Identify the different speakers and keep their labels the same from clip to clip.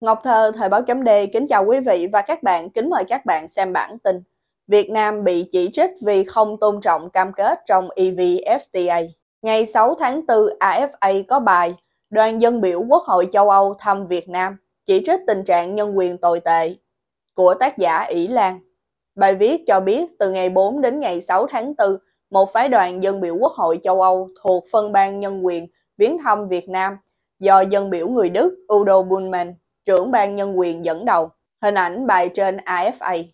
Speaker 1: Ngọc Thơ, Thời báo chấm D kính chào quý vị và các bạn, kính mời các bạn xem bản tin. Việt Nam bị chỉ trích vì không tôn trọng cam kết trong EVFTA. Ngày 6 tháng 4, AFA có bài Đoàn dân biểu Quốc hội châu Âu thăm Việt Nam chỉ trích tình trạng nhân quyền tồi tệ của tác giả Ý Lan. Bài viết cho biết từ ngày 4 đến ngày 6 tháng 4, một phái đoàn dân biểu Quốc hội châu Âu thuộc phân ban nhân quyền viếng thăm Việt Nam do dân biểu người Đức Udo Bullmann trưởng ban nhân quyền dẫn đầu, hình ảnh bài trên AFA.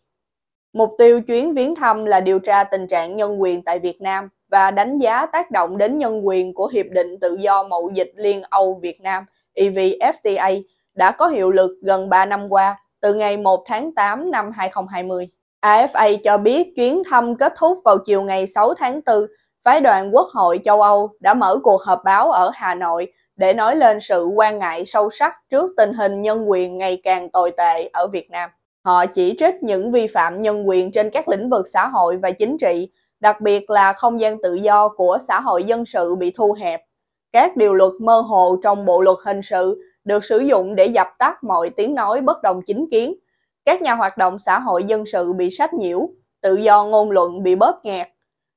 Speaker 1: Mục tiêu chuyến viếng thăm là điều tra tình trạng nhân quyền tại Việt Nam và đánh giá tác động đến nhân quyền của Hiệp định Tự do Mậu dịch Liên Âu Việt Nam EVFTA đã có hiệu lực gần 3 năm qua, từ ngày 1 tháng 8 năm 2020. AFA cho biết chuyến thăm kết thúc vào chiều ngày 6 tháng 4, phái đoàn Quốc hội châu Âu đã mở cuộc họp báo ở Hà Nội để nói lên sự quan ngại sâu sắc trước tình hình nhân quyền ngày càng tồi tệ ở Việt Nam. Họ chỉ trích những vi phạm nhân quyền trên các lĩnh vực xã hội và chính trị, đặc biệt là không gian tự do của xã hội dân sự bị thu hẹp. Các điều luật mơ hồ trong bộ luật hình sự được sử dụng để dập tắt mọi tiếng nói bất đồng chính kiến. Các nhà hoạt động xã hội dân sự bị sách nhiễu, tự do ngôn luận bị bóp nghẹt,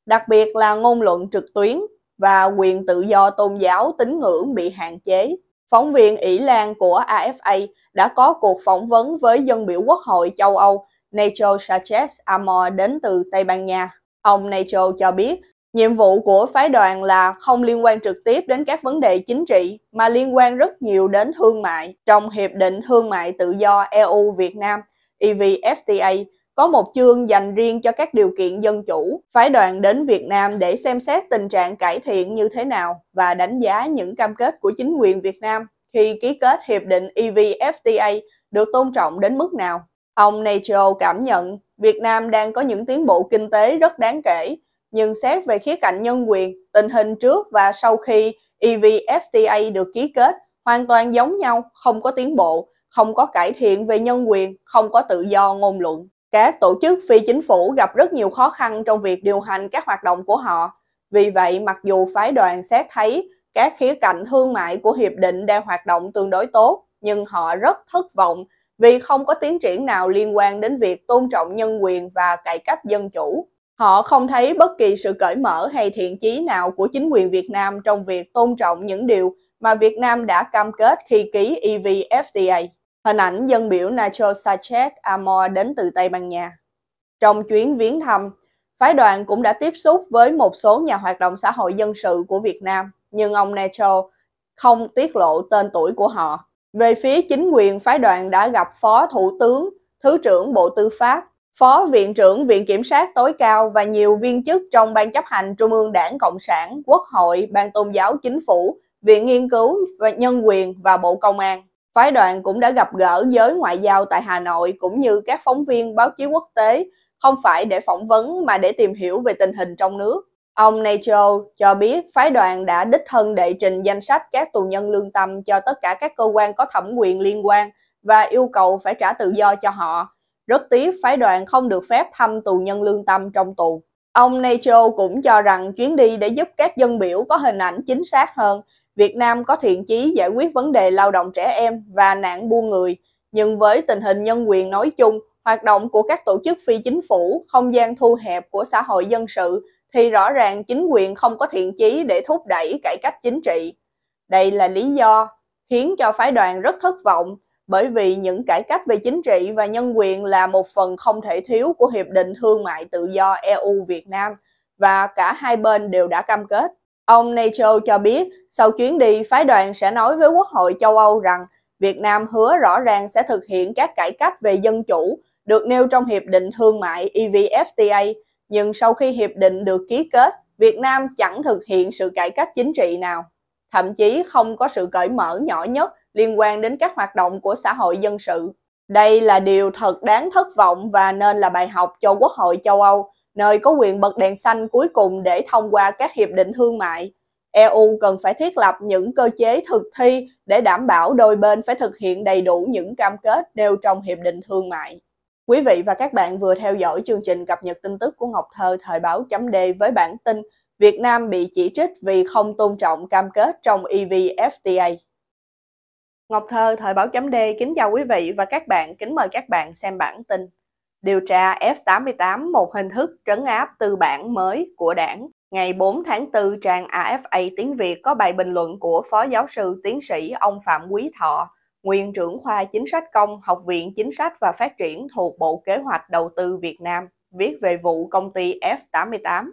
Speaker 1: đặc biệt là ngôn luận trực tuyến và quyền tự do tôn giáo tín ngưỡng bị hạn chế. Phóng viên Ý Lan của AFA đã có cuộc phỏng vấn với dân biểu Quốc hội châu Âu Nacho Sanchez Amor đến từ Tây Ban Nha. Ông Nacho cho biết, nhiệm vụ của phái đoàn là không liên quan trực tiếp đến các vấn đề chính trị, mà liên quan rất nhiều đến thương mại. Trong Hiệp định Thương mại Tự do EU-Việt Nam, EVFTA, có một chương dành riêng cho các điều kiện dân chủ, phái đoàn đến Việt Nam để xem xét tình trạng cải thiện như thế nào và đánh giá những cam kết của chính quyền Việt Nam khi ký kết hiệp định EVFTA được tôn trọng đến mức nào. Ông Nature cảm nhận Việt Nam đang có những tiến bộ kinh tế rất đáng kể, nhưng xét về khía cạnh nhân quyền, tình hình trước và sau khi EVFTA được ký kết hoàn toàn giống nhau, không có tiến bộ, không có cải thiện về nhân quyền, không có tự do ngôn luận. Các tổ chức phi chính phủ gặp rất nhiều khó khăn trong việc điều hành các hoạt động của họ. Vì vậy, mặc dù phái đoàn xét thấy các khía cạnh thương mại của hiệp định đang hoạt động tương đối tốt, nhưng họ rất thất vọng vì không có tiến triển nào liên quan đến việc tôn trọng nhân quyền và cải cách dân chủ. Họ không thấy bất kỳ sự cởi mở hay thiện chí nào của chính quyền Việt Nam trong việc tôn trọng những điều mà Việt Nam đã cam kết khi ký EVFTA. Hình ảnh dân biểu Nacho Sachez Amor đến từ Tây Ban Nha. Trong chuyến viếng thăm, phái đoàn cũng đã tiếp xúc với một số nhà hoạt động xã hội dân sự của Việt Nam, nhưng ông Nacho không tiết lộ tên tuổi của họ. Về phía chính quyền, phái đoàn đã gặp Phó Thủ tướng, Thứ trưởng Bộ Tư pháp, Phó Viện trưởng Viện Kiểm sát tối cao và nhiều viên chức trong Ban chấp hành Trung ương Đảng Cộng sản, Quốc hội, Ban tôn giáo Chính phủ, Viện Nghiên cứu và Nhân quyền và Bộ Công an phái đoàn cũng đã gặp gỡ giới ngoại giao tại Hà Nội cũng như các phóng viên báo chí quốc tế, không phải để phỏng vấn mà để tìm hiểu về tình hình trong nước. Ông Nacho cho biết phái đoàn đã đích thân đệ trình danh sách các tù nhân lương tâm cho tất cả các cơ quan có thẩm quyền liên quan và yêu cầu phải trả tự do cho họ. Rất tiếc phái đoàn không được phép thăm tù nhân lương tâm trong tù. Ông Nacho cũng cho rằng chuyến đi để giúp các dân biểu có hình ảnh chính xác hơn Việt Nam có thiện chí giải quyết vấn đề lao động trẻ em và nạn buôn người, nhưng với tình hình nhân quyền nói chung, hoạt động của các tổ chức phi chính phủ, không gian thu hẹp của xã hội dân sự thì rõ ràng chính quyền không có thiện chí để thúc đẩy cải cách chính trị. Đây là lý do khiến cho phái đoàn rất thất vọng bởi vì những cải cách về chính trị và nhân quyền là một phần không thể thiếu của Hiệp định Thương mại Tự do EU-Việt Nam và cả hai bên đều đã cam kết. Ông Nature cho biết, sau chuyến đi, phái đoàn sẽ nói với Quốc hội châu Âu rằng Việt Nam hứa rõ ràng sẽ thực hiện các cải cách về dân chủ được nêu trong Hiệp định Thương mại EVFTA, nhưng sau khi Hiệp định được ký kết, Việt Nam chẳng thực hiện sự cải cách chính trị nào, thậm chí không có sự cởi mở nhỏ nhất liên quan đến các hoạt động của xã hội dân sự. Đây là điều thật đáng thất vọng và nên là bài học cho Quốc hội châu Âu, nơi có quyền bật đèn xanh cuối cùng để thông qua các hiệp định thương mại. EU cần phải thiết lập những cơ chế thực thi để đảm bảo đôi bên phải thực hiện đầy đủ những cam kết nêu trong hiệp định thương mại. Quý vị và các bạn vừa theo dõi chương trình cập nhật tin tức của Ngọc Thơ thời báo chấm D với bản tin Việt Nam bị chỉ trích vì không tôn trọng cam kết trong EVFTA. Ngọc Thơ thời báo chấm D kính chào quý vị và các bạn, kính mời các bạn xem bản tin điều tra F88 một hình thức trấn áp tư bản mới của đảng. Ngày 4 tháng 4, trang AFA Tiếng Việt có bài bình luận của Phó Giáo sư Tiến sĩ ông Phạm Quý Thọ, nguyên trưởng khoa Chính sách Công, Học viện Chính sách và Phát triển thuộc Bộ Kế hoạch Đầu tư Việt Nam, viết về vụ công ty F88.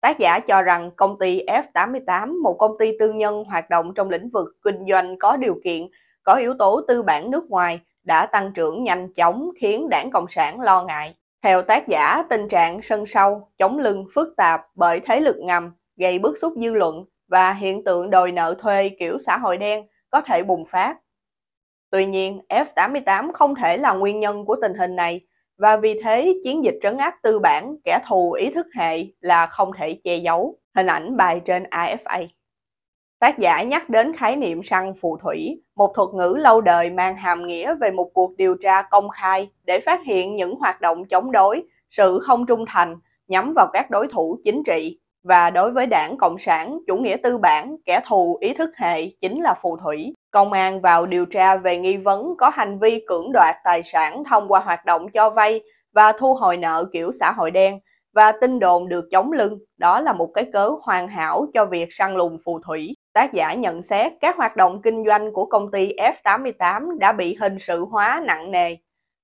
Speaker 1: Tác giả cho rằng công ty F88, một công ty tư nhân hoạt động trong lĩnh vực kinh doanh có điều kiện, có yếu tố tư bản nước ngoài – đã tăng trưởng nhanh chóng khiến đảng Cộng sản lo ngại. Theo tác giả, tình trạng sân sâu, chống lưng phức tạp bởi thế lực ngầm gây bức xúc dư luận và hiện tượng đòi nợ thuê kiểu xã hội đen có thể bùng phát. Tuy nhiên, F-88 không thể là nguyên nhân của tình hình này và vì thế chiến dịch trấn áp tư bản kẻ thù ý thức hệ là không thể che giấu. Hình ảnh bài trên AFA. Tác giả nhắc đến khái niệm săn phù thủy, một thuật ngữ lâu đời mang hàm nghĩa về một cuộc điều tra công khai để phát hiện những hoạt động chống đối, sự không trung thành nhắm vào các đối thủ chính trị và đối với đảng Cộng sản, chủ nghĩa tư bản, kẻ thù ý thức hệ chính là phù thủy. Công an vào điều tra về nghi vấn có hành vi cưỡng đoạt tài sản thông qua hoạt động cho vay và thu hồi nợ kiểu xã hội đen và tin đồn được chống lưng, đó là một cái cớ hoàn hảo cho việc săn lùng phù thủy. Tác giả nhận xét các hoạt động kinh doanh của công ty F88 đã bị hình sự hóa nặng nề.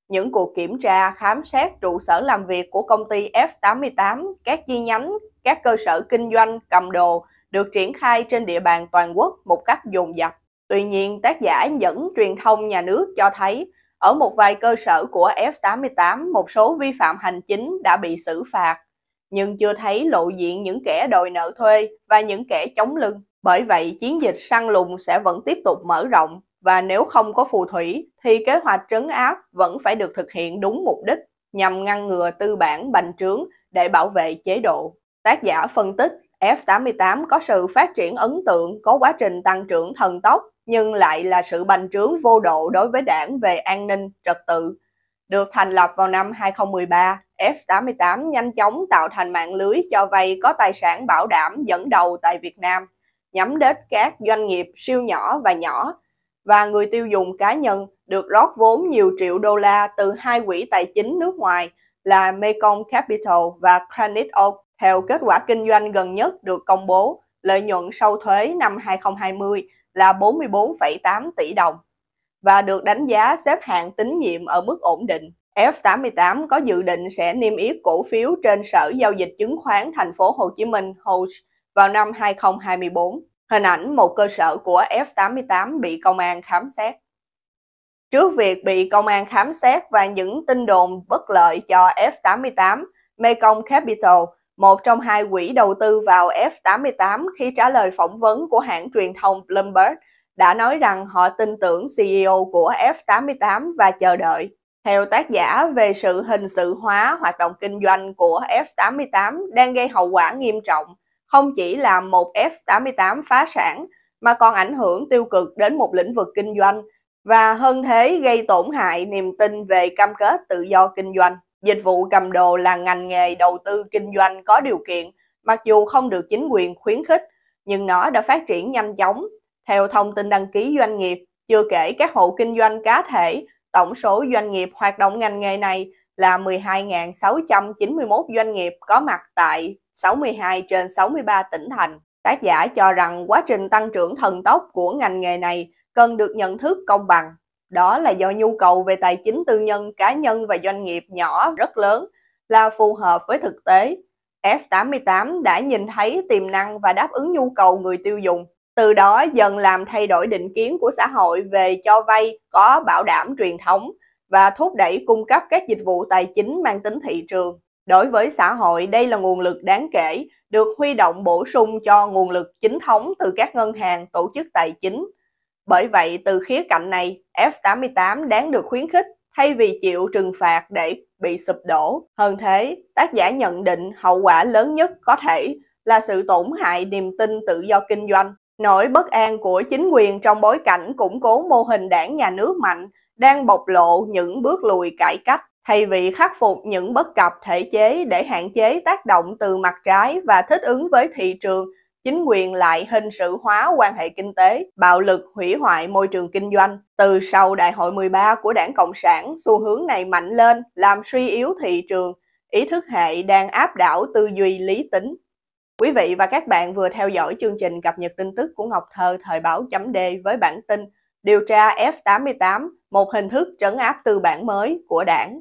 Speaker 1: Những cuộc kiểm tra, khám xét trụ sở làm việc của công ty F88, các chi nhánh, các cơ sở kinh doanh, cầm đồ được triển khai trên địa bàn toàn quốc một cách dồn dập. Tuy nhiên, tác giả dẫn truyền thông nhà nước cho thấy ở một vài cơ sở của F88 một số vi phạm hành chính đã bị xử phạt, nhưng chưa thấy lộ diện những kẻ đòi nợ thuê và những kẻ chống lưng. Bởi vậy, chiến dịch săn lùng sẽ vẫn tiếp tục mở rộng và nếu không có phù thủy thì kế hoạch trấn áp vẫn phải được thực hiện đúng mục đích nhằm ngăn ngừa tư bản bành trướng để bảo vệ chế độ. Tác giả phân tích F88 có sự phát triển ấn tượng, có quá trình tăng trưởng thần tốc nhưng lại là sự bành trướng vô độ đối với đảng về an ninh, trật tự. Được thành lập vào năm 2013, F88 nhanh chóng tạo thành mạng lưới cho vay có tài sản bảo đảm dẫn đầu tại Việt Nam nhắm đến các doanh nghiệp siêu nhỏ và nhỏ và người tiêu dùng cá nhân được rót vốn nhiều triệu đô la từ hai quỹ tài chính nước ngoài là Mekong Capital và Granite Oak. Theo kết quả kinh doanh gần nhất được công bố, lợi nhuận sau thuế năm 2020 là 44,8 tỷ đồng và được đánh giá xếp hạng tín nhiệm ở mức ổn định. F88 có dự định sẽ niêm yết cổ phiếu trên Sở giao dịch chứng khoán thành phố Hồ Chí Minh HOSE vào năm 2024, hình ảnh một cơ sở của F88 bị công an khám xét. Trước việc bị công an khám xét và những tin đồn bất lợi cho F88, Mekong Capital, một trong hai quỹ đầu tư vào F88 khi trả lời phỏng vấn của hãng truyền thông Bloomberg, đã nói rằng họ tin tưởng CEO của F88 và chờ đợi. Theo tác giả về sự hình sự hóa hoạt động kinh doanh của F88 đang gây hậu quả nghiêm trọng không chỉ làm một F88 phá sản mà còn ảnh hưởng tiêu cực đến một lĩnh vực kinh doanh và hơn thế gây tổn hại niềm tin về cam kết tự do kinh doanh. Dịch vụ cầm đồ là ngành nghề đầu tư kinh doanh có điều kiện, mặc dù không được chính quyền khuyến khích, nhưng nó đã phát triển nhanh chóng. Theo thông tin đăng ký doanh nghiệp, chưa kể các hộ kinh doanh cá thể, tổng số doanh nghiệp hoạt động ngành nghề này là 12.691 doanh nghiệp có mặt tại 62 trên 63 tỉnh thành. Tác giả cho rằng quá trình tăng trưởng thần tốc của ngành nghề này cần được nhận thức công bằng. Đó là do nhu cầu về tài chính tư nhân, cá nhân và doanh nghiệp nhỏ rất lớn là phù hợp với thực tế. F88 đã nhìn thấy tiềm năng và đáp ứng nhu cầu người tiêu dùng, từ đó dần làm thay đổi định kiến của xã hội về cho vay có bảo đảm truyền thống và thúc đẩy cung cấp các dịch vụ tài chính mang tính thị trường. Đối với xã hội, đây là nguồn lực đáng kể, được huy động bổ sung cho nguồn lực chính thống từ các ngân hàng, tổ chức tài chính. Bởi vậy, từ khía cạnh này, F88 đáng được khuyến khích thay vì chịu trừng phạt để bị sụp đổ. Hơn thế, tác giả nhận định hậu quả lớn nhất có thể là sự tổn hại niềm tin tự do kinh doanh. Nỗi bất an của chính quyền trong bối cảnh củng cố mô hình đảng nhà nước mạnh đang bộc lộ những bước lùi cải cách thay vì khắc phục những bất cập thể chế để hạn chế tác động từ mặt trái và thích ứng với thị trường chính quyền lại hình sự hóa quan hệ kinh tế, bạo lực hủy hoại môi trường kinh doanh. Từ sau Đại hội 13 của Đảng Cộng sản, xu hướng này mạnh lên, làm suy yếu thị trường, ý thức hệ đang áp đảo tư duy lý tính. Quý vị và các bạn vừa theo dõi chương trình cập nhật tin tức của Ngọc Thơ thời báo chấm D với bản tin Điều tra F88, một hình thức trấn áp tư bản mới của đảng.